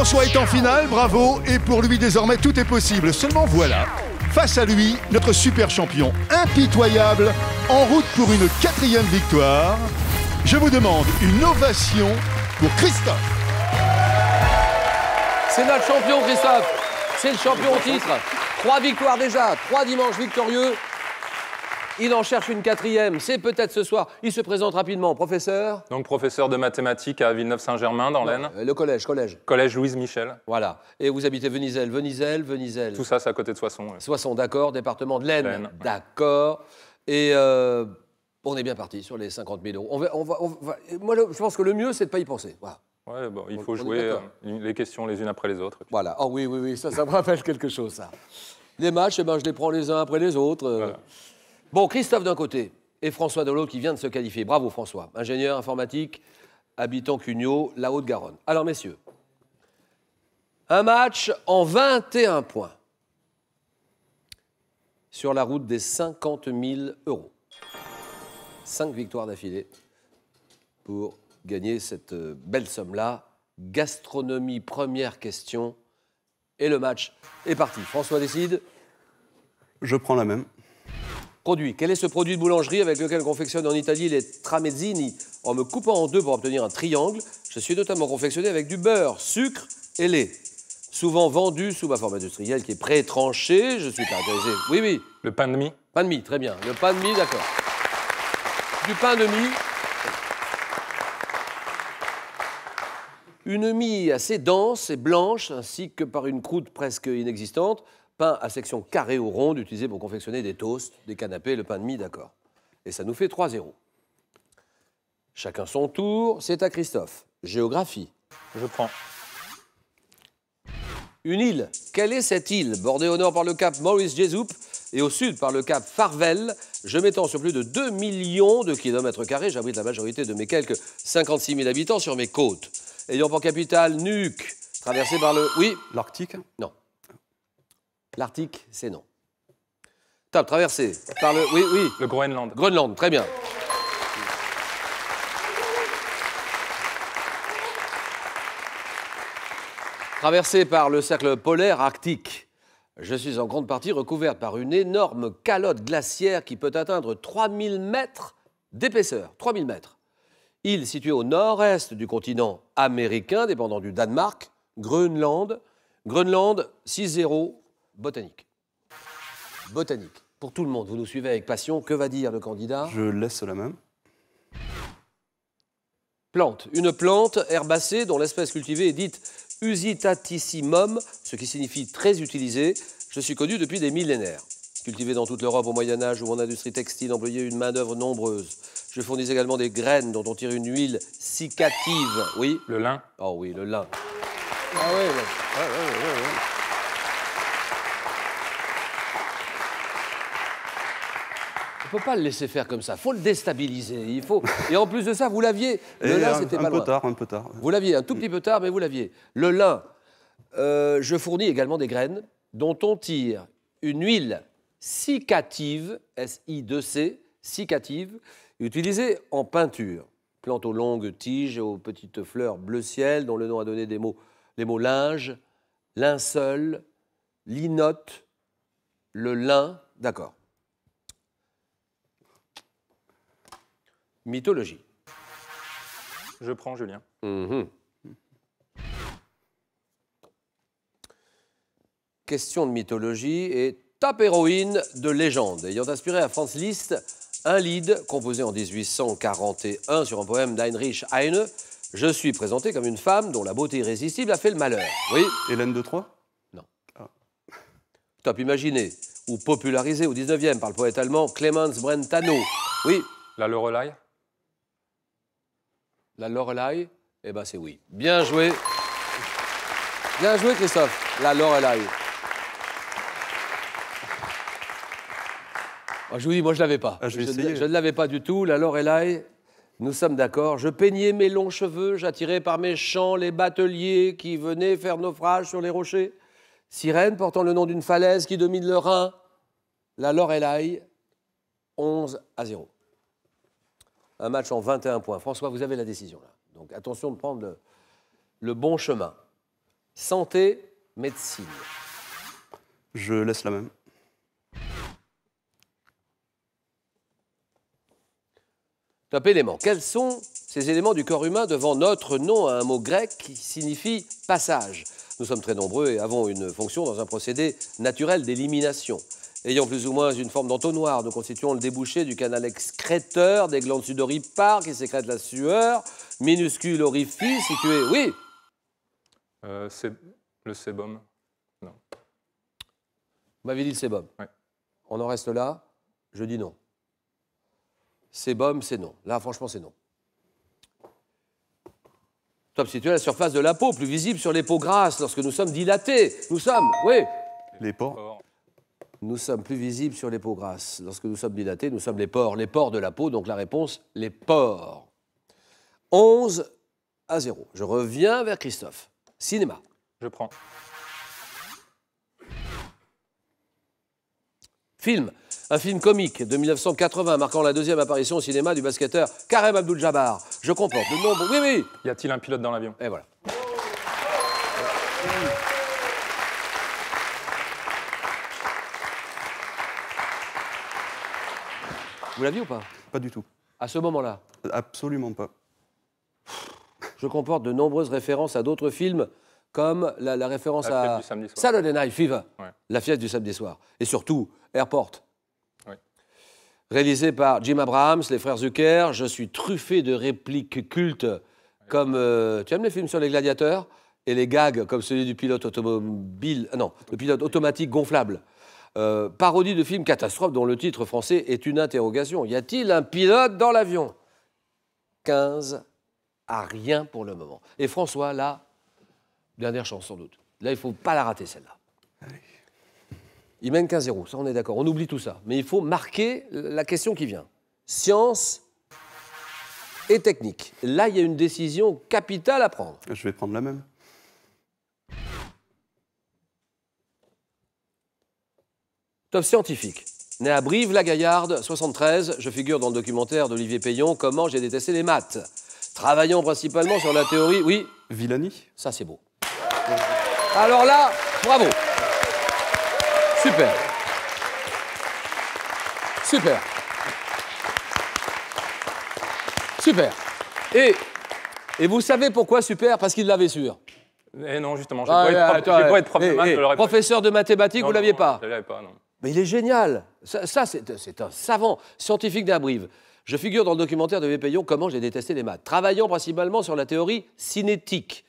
François est en finale, bravo, et pour lui désormais tout est possible. Seulement voilà, face à lui, notre super champion impitoyable, en route pour une quatrième victoire. Je vous demande une ovation pour Christophe. C'est notre champion Christophe, c'est le champion au titre. Trois victoires déjà, trois dimanches victorieux. Il en cherche une quatrième, c'est peut-être ce soir. Il se présente rapidement, professeur. Donc professeur de mathématiques à Villeneuve-Saint-Germain, dans l'Aisne. Euh, le collège, collège. Collège Louise Michel. Voilà. Et vous habitez Venizel, Venizel, Venizel. Tout ça, c'est à côté de Soissons. Soissons, d'accord. Département de l'Aisne. D'accord. Et euh, on est bien parti sur les 50 000 euros. On on Moi, je pense que le mieux, c'est de ne pas y penser. Ouais, bon, il faut jouer euh, les questions les unes après les autres. Voilà. Oh oui, oui, oui, ça, ça me rappelle quelque chose, ça. Les matchs, eh ben, je les prends les uns après les autres. Voilà. Bon, Christophe d'un côté et François de qui vient de se qualifier. Bravo François, ingénieur informatique, habitant Cugnot, la Haute-Garonne. Alors messieurs, un match en 21 points sur la route des 50 000 euros. Cinq victoires d'affilée pour gagner cette euh, belle somme-là. Gastronomie, première question. Et le match est parti. François décide. Je prends la même. Quel est ce produit de boulangerie avec lequel confectionne en Italie les tramezzini En me coupant en deux pour obtenir un triangle, je suis notamment confectionné avec du beurre, sucre et lait. Souvent vendu sous ma forme industrielle qui est pré-tranchée, je suis caractérisé. Oui, oui. Le pain de mie Pain de mie, très bien. Le pain de mie, d'accord. Du pain de mie. Une mie assez dense et blanche, ainsi que par une croûte presque inexistante pain à section carrée ou ronde utilisé pour confectionner des toasts, des canapés, le pain de mie, d'accord. Et ça nous fait 3-0. Chacun son tour, c'est à Christophe. Géographie. Je prends. Une île. Quelle est cette île Bordée au nord par le cap Maurice jezoup et au sud par le cap Farvel, je m'étends sur plus de 2 millions de kilomètres carrés. J'abrite la majorité de mes quelques 56 000 habitants sur mes côtes. Ayant pour capitale Nuuk, traversée par le. Oui L'Arctique Non. L'Arctique, c'est non. Top, traversé par le... Oui, oui. Le Groenland. Groenland, très bien. Traversé par le cercle polaire arctique, je suis en grande partie recouverte par une énorme calotte glaciaire qui peut atteindre 3000 mètres d'épaisseur. 3000 mètres. Île située au nord-est du continent américain, dépendant du Danemark, Groenland. Groenland, 6-0, botanique. Botanique. Pour tout le monde, vous nous suivez avec passion. Que va dire le candidat Je laisse la main. Plante. Une plante herbacée dont l'espèce cultivée est dite usitatissimum, ce qui signifie très utilisée. Je suis connu depuis des millénaires. Cultivé dans toute l'Europe au Moyen Âge où en industrie textile employait une main-d'œuvre nombreuse. Je fournis également des graines dont on tire une huile cicative. Oui Le lin. Oh oui, le lin. Ah oui, oui. Ah oui, oui, oui. ne peut pas le laisser faire comme ça. Il faut le déstabiliser. Il faut... Et en plus de ça, vous l'aviez. Le lin, c'était pas peu Tard, un peu tard. Vous l'aviez, un tout petit peu tard, mais vous l'aviez. Le lin, euh, je fournis également des graines dont on tire une huile cicative, S-I-2-C, cicative, utilisée en peinture. Plante aux longues tiges et aux petites fleurs bleu ciel, dont le nom a donné des mots, les mots linge, linceul, linotte, le lin, d'accord. mythologie. Je prends Julien. Mhm. Question de mythologie et top héroïne de légende, ayant inspiré à Franz Liszt un lead composé en 1841 sur un poème d'Heinrich Heine. Je suis présentée comme une femme dont la beauté irrésistible a fait le malheur. Oui. Hélène de Troyes Non. Ah. Top imaginé ou popularisé au 19e par le poète allemand Clemens Brentano. Oui. La Lorelai la Lorelai Eh ben c'est oui. Bien joué. Bien joué, Christophe. La Lorelai. Ah, je vous dis, moi, je ne l'avais pas. Ah, je, ne l'avais pas du tout. La Lorelai, nous sommes d'accord. Je peignais mes longs cheveux, j'attirais par mes chants les bateliers qui venaient faire naufrage sur les rochers. Sirène portant le nom d'une falaise qui domine le Rhin. La Lorelai, 11 à 0 un match en 21 points. François, vous avez la décision là. Donc attention de prendre le, bon chemin. Santé, médecine. Je laisse la même. les élément. Quels sont ces éléments du corps humain devant notre nom à un mot grec qui signifie passage. Nous sommes très nombreux et avons une fonction dans un procédé naturel d'élimination. Ayant plus ou moins une forme d'entonnoir, nous constituons le débouché du canal excréteur des glandes sudoripares qui sécrètent la sueur, minuscule orifice situé. Oui euh, le sébum. Non. Vous m'avez dit le sébum. Oui. On en reste là Je dis non. Sébum, c'est non. Là, franchement, c'est non situé à la surface de la peau, plus visible sur les peaux grasses lorsque nous sommes dilatés. Nous sommes, oui. Les pores. Nous sommes plus visibles sur les peaux grasses. Lorsque nous sommes dilatés, nous sommes les pores. Les pores de la peau, donc la réponse, les pores. 11 à 0. Je reviens vers Christophe. Cinéma. Je prends. Film, un film comique de 1980 marquant la deuxième apparition au cinéma du basketteur Karem Abdul-Jabbar. Je comporte de nombreux... Oui, oui Y a-t-il un pilote dans l'avion Et voilà. Vous l'aviez ou pas Pas du tout. À ce moment-là Absolument pas. Je comporte de nombreuses références à d'autres films comme la, la référence à Saturday Night Fever, la fièvre du samedi soir, et surtout Airport. Réalisé par Jim Abrahams, les frères Zucker, je suis truffé de répliques cultes comme euh, tu aimes les films sur les gladiateurs et les gags comme celui du pilote automobile, euh, non, le pilote automatique gonflable. Euh, parodie de film catastrophe dont le titre français est une interrogation. Y a-t-il un pilote dans l'avion 15 à rien pour le moment. Et François, là, Dernière chance, sans doute. Là, il ne faut pas la rater, celle-là. Ah il mène 15-0, ça on est d'accord, on oublie tout ça. Mais il faut marquer la question qui vient. Science et technique. Là, il y a une décision capitale à prendre. Je vais prendre la même. Top scientifique. Né à Brive-la-Gaillarde, 73, je figure dans le documentaire d'Olivier Payon Comment j'ai détesté les maths. Travaillant principalement sur la théorie, oui. Villani Ça, c'est beau. Alors là, bravo. Super. Super. Super. Et, vous savez pourquoi super Parce qu'il l'avait sûr. Eh non, justement, je pas, être, eh, Professeur de mathématiques, vous l'aviez pas Je l'avais pas, non. Mais il est génial. Ça, c'est un savant scientifique d'Abrive. Je figure dans le documentaire de Vépayon comment j'ai détesté les maths, travaillant principalement sur la théorie cinétique.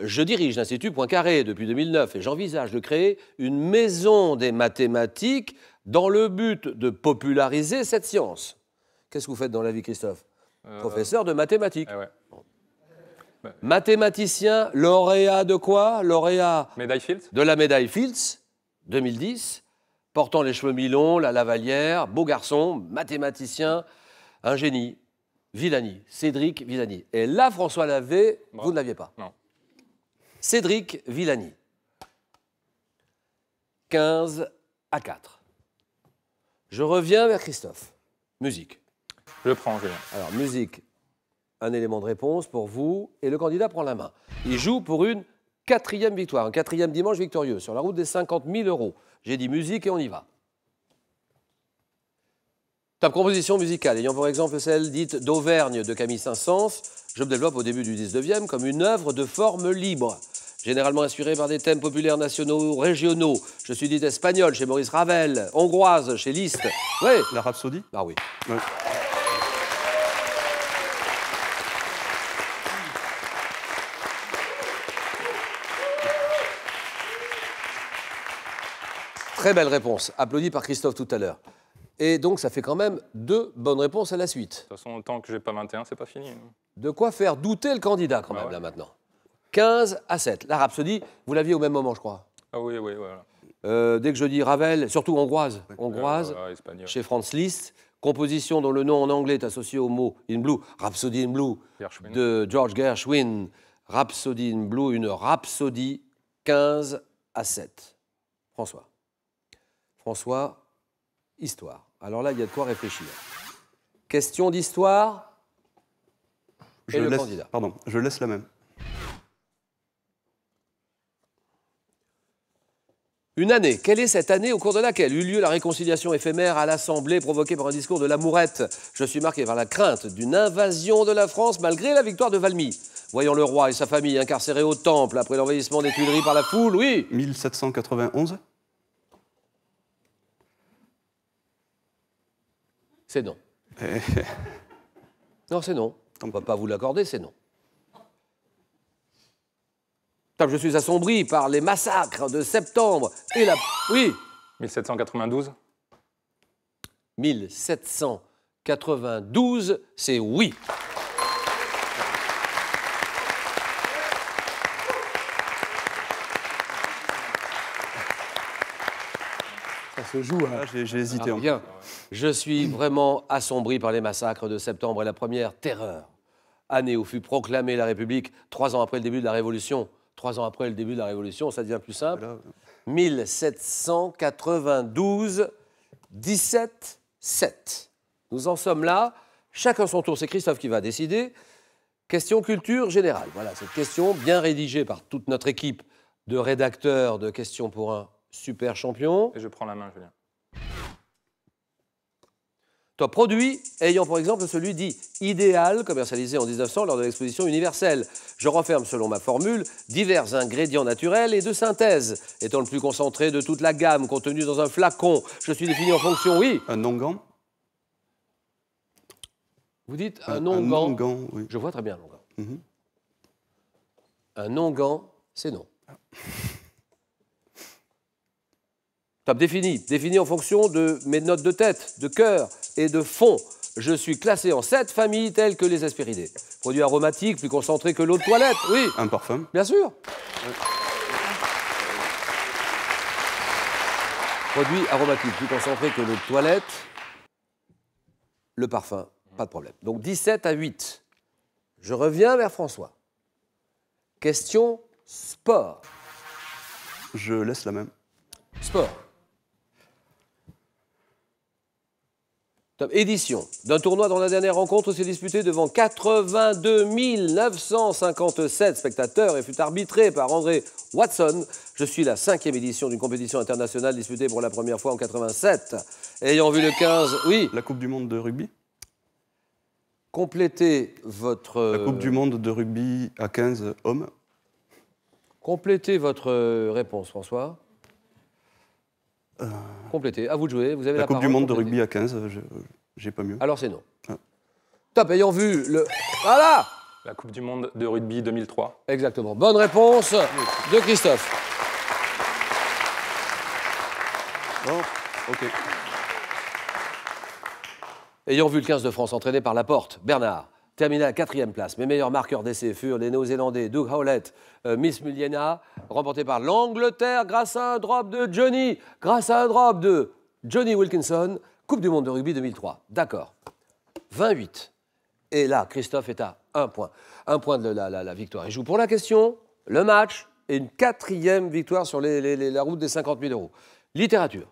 Je dirige l'Institut Poincaré depuis 2009 et j'envisage de créer une maison des mathématiques dans le but de populariser cette science. Qu'est-ce que vous faites dans la vie, Christophe euh, Professeur de mathématiques. Eh mathématicien, lauréat de quoi Lauréat de la médaille Fields, 2010, portant les cheveux mi-longs, la lavalière, beau garçon, mathématicien, un génie. Villani, Cédric Villani. Et là, François Lavé, vous ne l'aviez pas. Non. Cédric Villani. 15 à 4. Je reviens vers Christophe. Musique. Je prends, viens. Alors, musique, un élément de réponse pour vous, et le candidat prend la main. Il joue pour une quatrième victoire, un quatrième dimanche victorieux, sur la route des 50 000 euros. J'ai dit musique et on y va. Ta composition musicale ayant pour exemple celle dite d'Auvergne de Camille Saint-Saëns, je me développe au début du 19e comme une œuvre de forme libre. Généralement inspirée par des thèmes populaires nationaux, ou régionaux. Je suis dite espagnole chez Maurice Ravel, hongroise chez Liszt. Oui. La Rhapsodie Ah oui. oui. Très belle réponse, applaudie par Christophe tout à l'heure. Et donc, ça fait quand même deux bonnes réponses à la suite. De toute façon, tant que j'ai pas 21, c'est pas fini. De quoi faire douter le candidat, quand bah même, là, maintenant. 15 à 7. La Rhapsodie, vous l'aviez au même moment, je crois. Ah oui, oui, voilà. Euh, dès que je dis Ravel, surtout hongroise, hongroise, euh, chez Franz Liszt, composition dont le nom en anglais est associé au mot in blue, Rhapsody in blue, de George Gershwin. Rhapsody in blue, une rhapsodie 15 à 7. François. François, histoire. Alors là, il y a de quoi réfléchir. Question d'histoire et le candidat. Pardon, je laisse la même. Une année. Quelle est cette année au cours de laquelle eut lieu la réconciliation éphémère à l'Assemblée provoquée par un discours de l'amourette Je suis marqué par la crainte d'une invasion de la France malgré la victoire de Valmy. Voyant le roi et sa famille incarcérés au temple après l'envahissement des Tuileries par la foule, oui 1791 C'est non. non, c'est non. On ne va pas vous l'accorder, c'est non. Je suis assombri par les massacres de septembre et la... Oui 1792 1792, c'est oui. Ça se joue. Hein. Ah, j'ai hésité. Ah, hein. Je suis vraiment assombri par les massacres de septembre et la première terreur. Année où fut proclamée la République, trois ans après le début de la Révolution. Trois ans après le début de la Révolution, ça devient plus simple. 1792, 17, 7. Nous en sommes là. Chacun son tour, c'est Christophe qui va décider. Question culture générale. Voilà, cette question bien rédigée par toute notre équipe de rédacteurs de Questions pour un super champion. Et je prends la main, Julien. Toi, produit ayant pour exemple celui dit idéal, commercialisé en 1900 lors de l'exposition universelle. Je renferme, selon ma formule, divers ingrédients naturels et de synthèse, étant le plus concentré de toute la gamme contenu dans un flacon. Je suis défini en fonction, oui. Un onguent Vous dites un, un Un oui. Je vois très bien un mhm. Un onguent, c'est non. définie Défini en fonction de mes notes de tête, de cœur et de fond. Je suis classé en sept familles telles que les aspiridés. Produit aromatique plus concentré que l'eau de toilette, oui. Un parfum Bien sûr. Produit aromatique plus concentré que l'eau de toilette. Le parfum, pas de problème. Donc 17 à 8. Je reviens vers François. Question sport. Je laisse la même. Sport. édition d'un tournoi dont la dernière rencontre s'est disputée devant 82 957 spectateurs et fut arbitré par André Watson. Je suis la cinquième édition d'une compétition internationale disputée pour la première fois en 87. Ayant vu le 15, oui. La Coupe du Monde de rugby Complétez votre. La Coupe du Monde de rugby à 15 hommes. Complétez votre euh, réponse, François. Euh, Complétez. À vous de jouer. Vous avez la, Coupe du Monde de rugby à 15, euh, euh, j'ai pas mieux. Alors c'est non. Ah. Top, ayant vu le. Voilà La Coupe du Monde de rugby 2003. Exactement. Bonne réponse de Christophe. ok. Ayant vu le 15 de France entraîné par Laporte, Bernard, terminé à la quatrième place. Mes meilleurs marqueurs d'essai furent les Néo-Zélandais Doug Howlett, euh, Miss Muliena, remporté par l'Angleterre grâce à un drop de Johnny, grâce à un drop de Johnny Wilkinson, Coupe du Monde de rugby 2003. D'accord. 28. Et là, Christophe est à un point. Un point de la, victoire. Il joue pour la question, le match et une quatrième victoire sur la route des 50 000 euros. Littérature.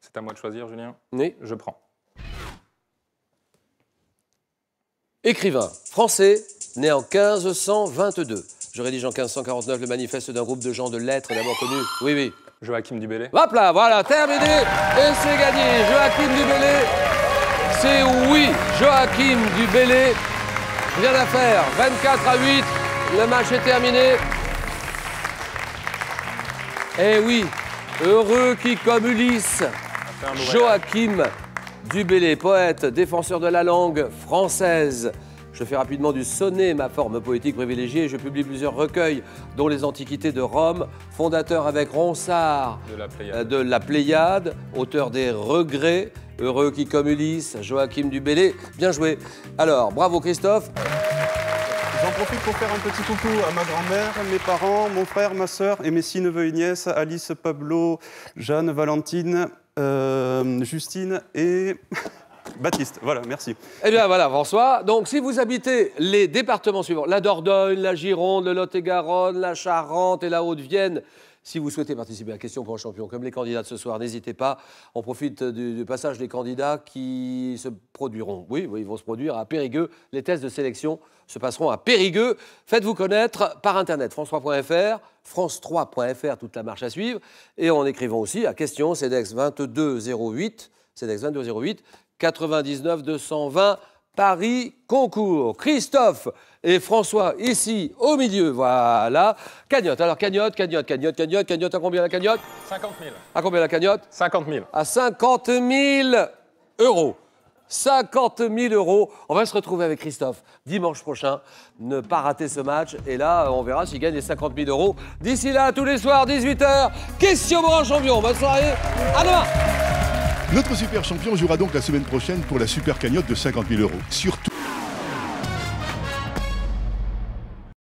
C'est à moi de choisir, Julien Oui. Je prends. Écrivain français, né en 1522. Je rédige en 1549 le manifeste d'un groupe de gens de lettres d'abord connu. Oui, oui. Joachim Dubélé. Hop là, voilà, terminé et c'est gagné. Joachim Dubélé, c'est oui. Joachim Dubélé, rien à faire. 24 à 8, le match est terminé. Eh oui, heureux qui comme Ulysse, Joachim Dubélé, poète, défenseur de la langue française. Je fais rapidement du sonnet ma forme poétique privilégiée et je publie plusieurs recueils, dont les Antiquités de Rome, fondateur avec Ronsard de la Pléiade, euh, auteur des Regrets, heureux qui comme Ulysse, Joachim Dubélé. Bien joué. Alors, bravo Christophe. J'en profite pour faire un petit coucou à ma grand-mère, mes parents, mon frère, ma sœur et mes six neveux et nièces, Alice, Pablo, Jeanne, Valentine, euh, Justine et Baptiste. Voilà, merci. Eh bien voilà, François. Donc si vous habitez les départements suivants, la Dordogne, la Gironde, le Lot-et-Garonne, la Charente et la Haute-Vienne, si vous souhaitez participer à la question pour un champion, comme les candidats de ce soir, n'hésitez pas. On profite du, passage des candidats qui se produiront. Oui, oui, ils vont se produire à Périgueux. Les tests de sélection se passeront à Périgueux. Faites-vous connaître par Internet, france3.fr, france3.fr, toute la marche à suivre, et en écrivant aussi à question CEDEX 2208, CEDEX 2208, 99 220 Paris Concours. Christophe et François ici au milieu, voilà. Cagnotte, alors cagnotte, cagnotte, cagnotte, cagnotte, cagnotte, à combien la cagnotte 50 000. À combien la cagnotte 50 000. À 50 000 euros. 50 000 euros. On va se retrouver avec Christophe dimanche prochain. Ne pas rater ce match. Et là, on verra s'il gagne les 50 000 euros. D'ici là, tous les soirs, 18h, question bon champion. Bonne soirée. À demain. Notre super champion jouera donc la semaine prochaine pour la super cagnotte de 50 000 euros. Surtout